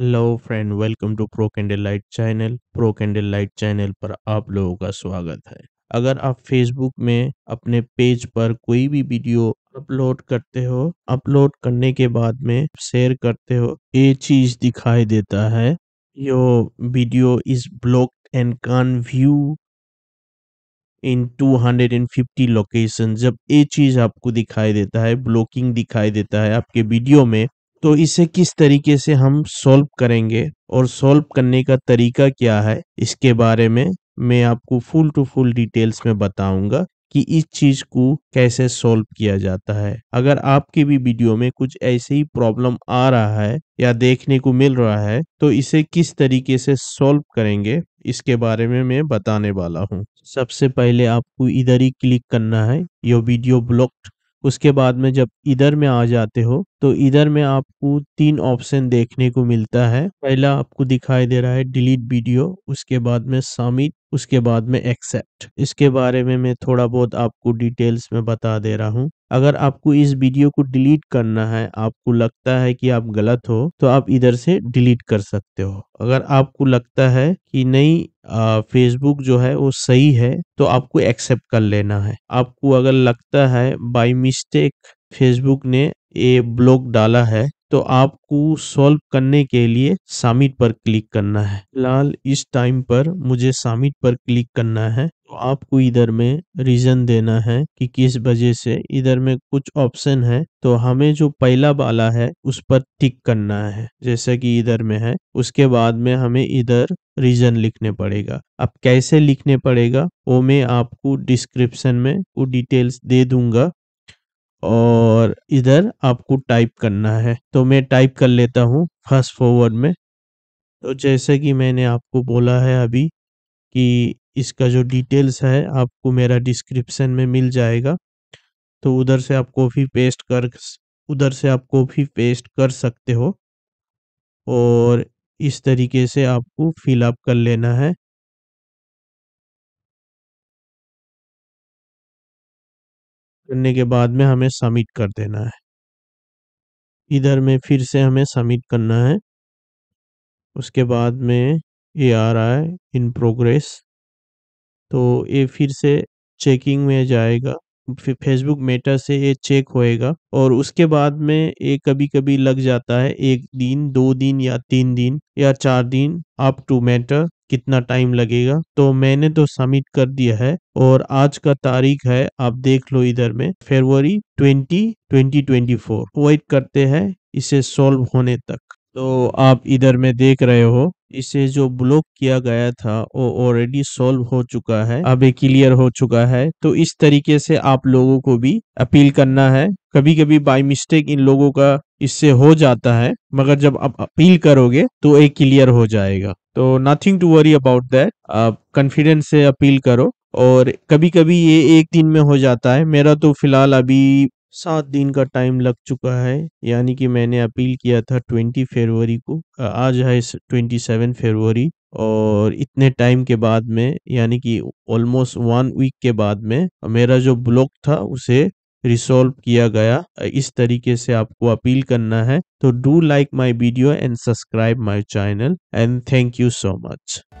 hello friend welcome to pro candle light channel pro candle light channel पर आप लोगों का स्वागत है अगर आप फेसबुक में अपने पेज पर कोई भी वीडियो अपलोड करते हो अपलोड करने के बाद में शेयर करते हो ये चीज दिखाई देता है your video is block and can view in 250 location जब ये चीज आपको दिखाई देता है ब्लॉकिंग दिखाई देता है आपके वीडियो में तो इसे किस तरीके से हम सॉल्व करेंगे और सॉल्व करने का तरीका क्या है इसके बारे में मैं आपको फुल टू फुल डिटेल्स में बताऊंगा कि इस चीज को कैसे सॉल्व किया जाता है अगर आपके भी वीडियो में कुछ ऐसे ही प्रॉब्लम आ रहा है या देखने को मिल रहा है तो इसे किस तरीके से सॉल्व करेंगे इसके बारे में मैं बताने वाला हूँ सबसे पहले आपको इधर ही क्लिक करना है यो वीडियो ब्लॉक्ड उसके बाद में जब इधर में आ जाते हो तो इधर में आपको तीन ऑप्शन देखने को मिलता है पहला आपको दिखाई दे रहा है डिलीट वीडियो उसके बाद में समिट उसके बाद में एक्सेप्ट इसके बारे में मैं थोड़ा बहुत आपको डिटेल्स में बता दे रहा हूँ अगर आपको इस वीडियो को डिलीट करना है आपको लगता है कि आप गलत हो तो आप इधर से डिलीट कर सकते हो अगर आपको लगता है कि नहीं फेसबुक जो है वो सही है तो आपको एक्सेप्ट कर लेना है आपको अगर लगता है बाई मिस्टेक फेसबुक ने ये ब्लॉग डाला है तो आपको सॉल्व करने के लिए सामिट पर क्लिक करना है लाल इस टाइम पर मुझे सामिट पर क्लिक करना है तो आपको इधर में रीजन देना है कि किस वजह से इधर में कुछ ऑप्शन है तो हमें जो पहला वाला है उस पर टिक करना है जैसे कि इधर में है उसके बाद में हमें इधर रीजन लिखने पड़ेगा अब कैसे लिखने पड़ेगा वो मैं आपको डिस्क्रिप्शन में वो डिटेल्स दे दूंगा और इधर आपको टाइप करना है तो मैं टाइप कर लेता हूँ फर्स्ट फॉरवर्ड में तो जैसे कि मैंने आपको बोला है अभी कि इसका जो डिटेल्स है आपको मेरा डिस्क्रिप्शन में मिल जाएगा तो उधर से आप कॉपी पेस्ट कर उधर से आप कॉपी पेस्ट कर सकते हो और इस तरीके से आपको फिलअप कर लेना है करने के बाद में हमें सबमिट कर देना है इधर में फिर से हमें सबमिट करना है उसके बाद में ये आ रहा है इन प्रोग्रेस तो ये फिर से चेकिंग में जाएगा फेसबुक मेटा से ये चेक होएगा और उसके बाद में ये कभी कभी लग जाता है एक दिन दो दिन या तीन दिन या चार दिन अप टू मेटा कितना टाइम लगेगा तो मैंने तो सबमिट कर दिया है और आज का तारीख है आप देख लो इधर में फरवरी 20 2024 वेट करते हैं इसे सॉल्व होने तक तो आप इधर में देख रहे हो इसे जो ब्लॉक किया गया था वो ऑलरेडी सॉल्व हो चुका है अब क्लियर हो चुका है तो इस तरीके से आप लोगों को भी अपील करना है कभी कभी बाई मिस्टेक इन लोगों का इससे हो जाता है मगर जब आप अपील करोगे तो ये क्लियर हो जाएगा तो nothing to worry about that आप कॉन्फिडेंस से अपील करो और कभी कभी ये एक दिन में हो जाता है मेरा तो फिलहाल अभी सात दिन का टाइम लग चुका है यानी कि मैंने अपील किया था ट्वेंटी फरवरी को आज है ट्वेंटी सेवन फरवरी और इतने टाइम के बाद में यानी कि ऑलमोस्ट वन वीक के बाद में मेरा जो ब्लॉक था उसे रिसोल्व किया गया इस तरीके से आपको अपील करना है तो do like my video and subscribe my channel and thank you so much